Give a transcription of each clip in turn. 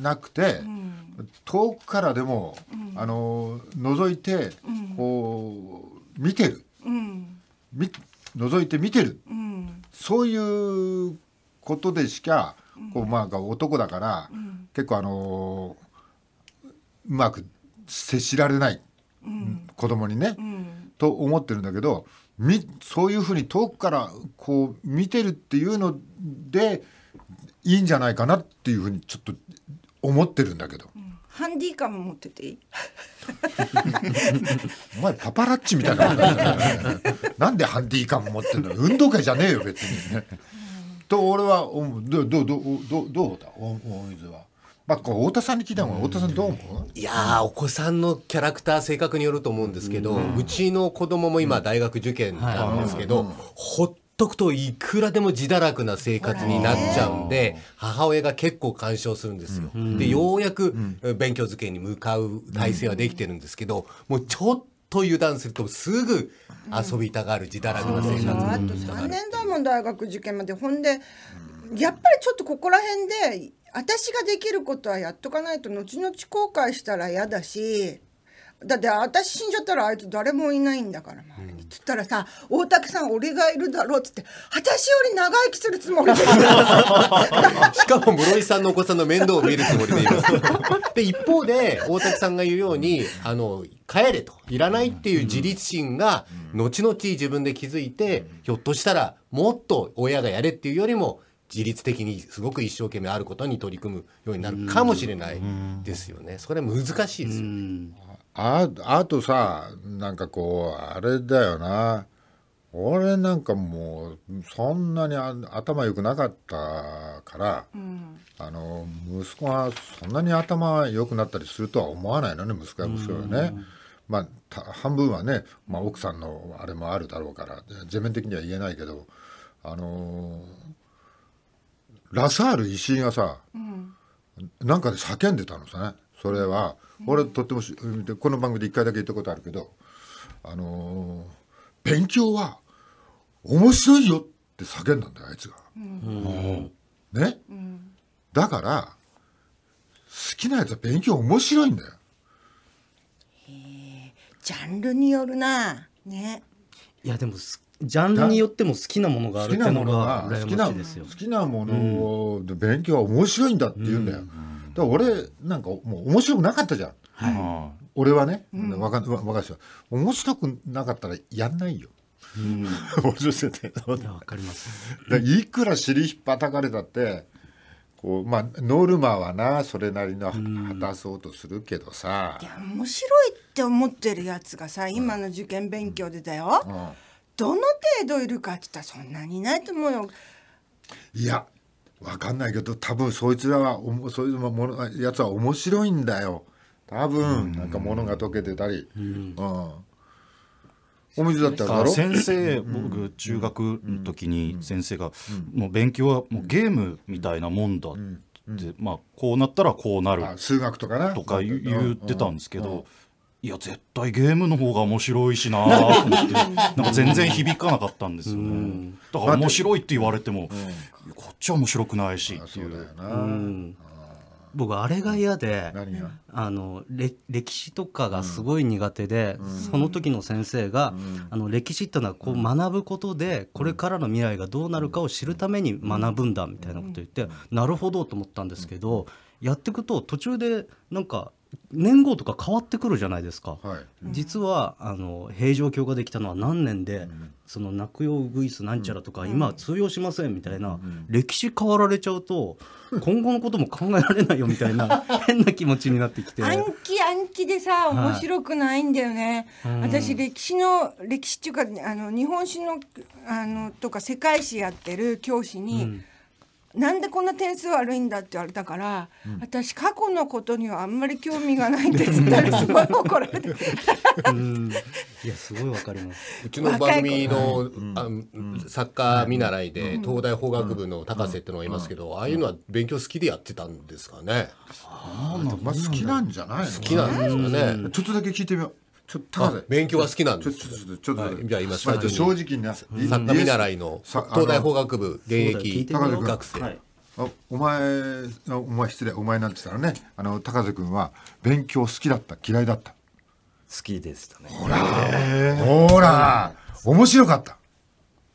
なくて、遠くからでも、あの覗いて、こう見てる、うん、覗いて見てる、そういうことでしか、こうまあ男だから、結構あのうまく接しられない、うん、子供にね、と思ってるんだけどみそういうふうに遠くからこう見てるっていうのでいいんじゃないかなっていうふうにちょっと思ってるんだけど。うん、ハンディカム持ってていい お前パパラッチみたいななんでハンディカム持ってんの運動会じゃねえよ別に、ね、と俺はどうどどどどうだ大水は。まあ、こう太田さんに聞いたのは太田さんどう思ういやお子さんのキャラクター性格によると思うんですけど、うちの子供も今大学受験なんですけど、ほとくといくらでも自堕落な生活になっちゃうんで母親が結構干渉するんですよ。でようやく勉強漬けに向かう体制はできてるんですけどもうちょっと油断するとすぐ遊びたがる自堕落な生活あと3年だもん大学受験までほんでやっぱりちょっとここら辺で私ができることはやっとかないと後々後悔したら嫌だしだって私死んじゃったらあいつ誰もいないんだから、つったらさ「大竹さん俺がいるだろ」っつって「私より長生きするつもりで しかも室井さんのお子さんの面倒を見るつもりでいるで一方で大竹さんが言うようにあの帰れといらないっていう自立心が後々自分で気づいてひょっとしたらもっと親がやれっていうよりも自律的にすごく一生懸命あることに取り組むようになるかもしれないですよね。それは難しいですよね。ああとさなんかこうあれだよな俺なんかもうそんなに頭良くなかったから、うん、あの息子がそんなに頭良くなったりするとは思わないのね息子は息子はね。まあ、半分はね、まあ、奥さんのあれもあるだろうから全面的には言えないけど、あのー、ラサール石井がさ、うん、なんかで叫んでたのさね。それは、俺とってもこの番組で一回だけ言ったことあるけどあのー、勉強は面白いよって叫んだんだよあいつが。うん、ね、うん、だから好きなやつは勉強面白いんだよ。ジャンルによるなね。いやでもジャンルによっても好きなものがあるってのがい好きなものを勉強は面白いんだって言うんだよ。うんから俺なんかもう面白くなかったじゃん、はい、俺はね、うん、か若若い人面白くなかったらやんないよ。うん、面50世帯の。わかります。いくら尻引っぱたかれたって、こうまあノルマはなそれなりの果たそうとするけどさ。いや面白いって思ってるやつがさ、今の受験勉強でだよ。うんうん、どの程度いるかって言ったらそんなにいないと思うよ。いやわかんないけど多分そいつらはおもそういうものやつは面白いんだよ多分なんか物が溶けてたり、うん、うん、お水だったら先生、僕中学の時に先生が、もう勉強はもうゲームみたいなもんだって、まあこうなったらこうなる数学とかねとか言ってたんですけど、いや絶対ゲームの方が面白いしなと思ってなんか全然響かなかったんですよね、うん、だから面白いって言われても、うん、こっちは面白くないしっていう。僕あれが嫌で、あの歴史とかがすごい苦手で、うん、その時の先生が、うん、あの歴史ってのはこう学ぶことでこれからの未来がどうなるかを知るために学ぶんだみたいなこと言って、なるほどと思ったんですけど、やっていくと途中でなんか年号とか変わってくるじゃないですか、はい、実はあの平城京ができたのは何年で、うん、そのくようぐいすなんちゃらとか、うん、今は通用しませんみたいな、うん、歴史変わられちゃうと今後のことも考えられないよみたいな 変な気持ちになってきて暗記暗記でさ面白くないんだよね、はい、私歴史の歴史っていうかあの日本史のあのとか世界史やってる教師に、なんでこんな点数悪いんだって言われたから、うん、私過去のことにはあんまり興味がないんですったらすごい怒られていやすごいわかりますうちの番組の、はい、あ作家見習いで、東大法学部の高瀬ってのがいますけど、ああいうのは勉強好きでやってたんですかね、あ、まあ、好きなんじゃない好きなんですかね、ちょっとだけ聞いてみようちょっと勉強が好きなんです。ちょっとちょっと、じゃあ今正直な作家見習いの東大法学部現役学生。はあお前お前失礼お前なんて言ったらねあの高瀬君は勉強好きだった嫌いだった好きでしたねほら、ほら面白かった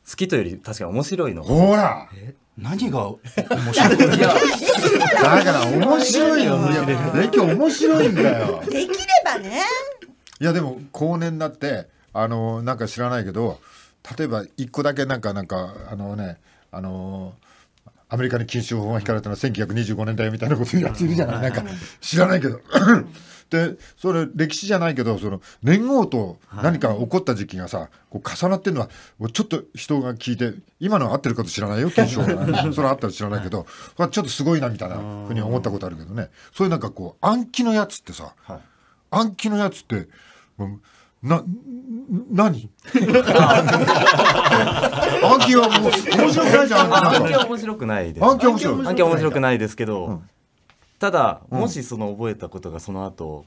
好きというより確かに面白いのほら何が面白いだから面白いよ勉強面白いんだよできればねいやでも後年だなってあのなんか知らないけど例えば一個だけなんかなんかあのねあのアメリカに禁止法が引かれたのは1925年代みたいなことやってるじゃない、なんか知らないけど でそれ歴史じゃないけどその年号と何か起こった時期がさ、はい、こう重なってるのはちょっと人が聞いて今の合ってるかと知らないよ検証 それあったら知らないけど、はい、ちょっとすごいなみたいなふうに思ったことあるけどねそういうなんかこう暗記のやつってさ、はい、暗記のやつってな、何暗記はもう面白くないじゃん。暗記は面白くないです。暗記は面白くない。暗記は面白くないですけど、ただ、もしその覚えたことがその後、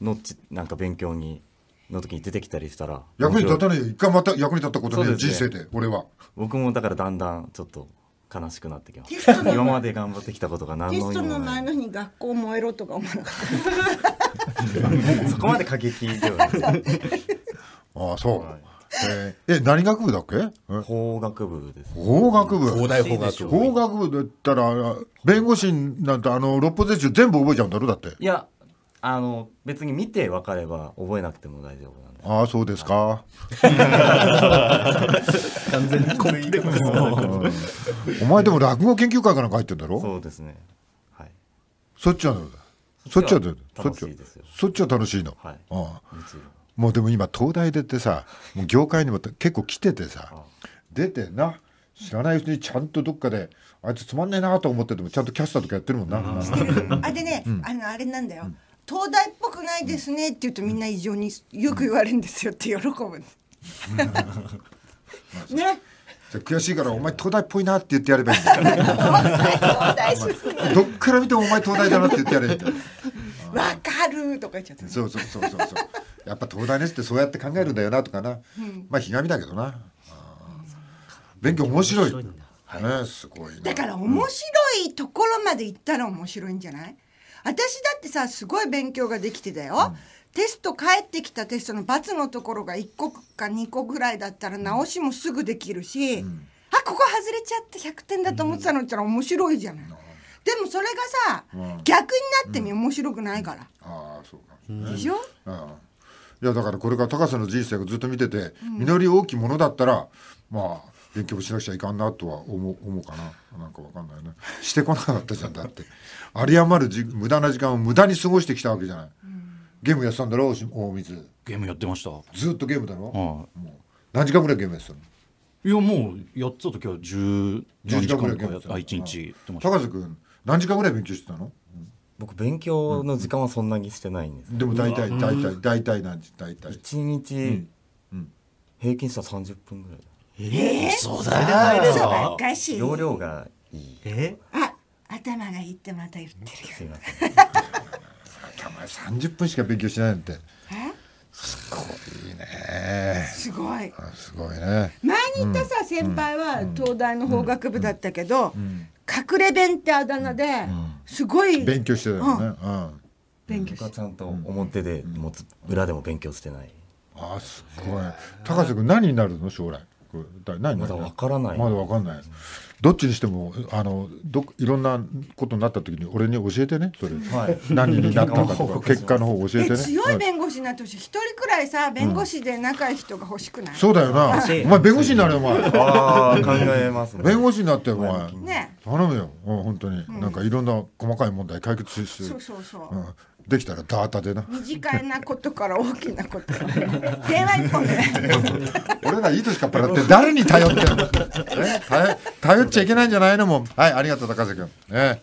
のっち、なんか勉強に、の時に出てきたりしたら。役に立たない一回また役に立ったことね、ね人生で、俺は。僕もだからだんだん、ちょっと。悲しくなってきます。今まで頑張ってきたことが何のテストの前のに学校燃えろとか思わなかった。そこまで過激ではないああそう、はいえー、え、何学部だっけ法学部です。法学部法大法学部。法学部だったら、弁護士なんて、あの、六法全集全部覚えちゃうんだろだって。いや、あの、別に見て分かれば覚えなくても大丈夫ああ、そうですか。完全にコンテお前でも落語研究会かなんか入ってんだろそうですね。はい。そっちなんだ。そっちはそっちはそっちは楽しいの、はい、もうでも今東大出てさもう業界にも結構来ててさ出てな知らないうちにちゃんとどっかであいつつまんねえなと思っててもちゃんとキャスターとかやってるもんな。あでね、うん、あのあれなんだよ、うん、東大っぽくないですねって言うとみんな異常によく言われるんですよって喜ぶん ね。悔しいからお前東大っぽいなって言ってやればいいんだどっから見てもお前東大だなって言ってやれってわかるとか言っちゃって、そうそうそうそうそうやっぱ東大ですってそうやって考えるんだよなとかな、うん、まあひがみだけどな、勉強面白いねすごいだから面白いところまで行ったら面白いんじゃない、私だってさすごい勉強ができてたよ、うんテスト帰ってきたテストの罰のところが1個か2個ぐらいだったら直しもすぐできるし、うん、あここ外れちゃって100点だと思ってたのったら面白いじゃない。うん、でもそれがさ、うん、逆になってみ面白くないから。ああそうか、でしょ、うん、いやだからこれから高瀬の人生をずっと見てて、実り大きいものだったらまあ勉強しなくちゃいかんなとは思う思うかななんかわかんないねしてこなかったじゃんだって有り余るじ無駄な時間を無駄に過ごしてきたわけじゃない。ゲームやってたんだろう大水ゲームやってましたずっとゲームだろ、はい、もう何時間ぐらいゲームやってたのいやもうやってた時は十。0時間ぐらいやってた1日高瀬君何時間ぐらい勉強してたの、僕勉強の時間はそんなにしてないんです、うん、でも大体大体大体何時大体一日、平均したら30分ぐらいええー、そうだよおかし容量がいいえあ頭がいいってまた言ってるすいません 30分しか勉強しないなんてすごいねすごいすごいね前に行ったさ、先輩は東大の法学部だったけど、隠れ弁ってあだ名で、すごい勉強してたよね、うん勉強してちゃんと表でもつ、裏でも勉強してないあすごい高瀬君何になるの将来まだわからないまだわかんないどっちにしてもあのどいろんなことになった時に俺に教えてねそれ、はい、何になったかとか結果の方を教えてね強い弁護士になってほしい一人くらいさ弁護士で仲いい人が欲しくない、そうだよなお前弁護士になれお前ああ考えます、ね、弁護士になってお前、ね、頼むよ本当に、うん、なんかいろんな細かい問題解決しそうそうそう、うんできたらダータでな短いなことから大きなこと電話一本で 俺らいい年かっぱらって誰に頼ってんの 頼っちゃいけないんじゃないのもはいありがとう高瀬君ね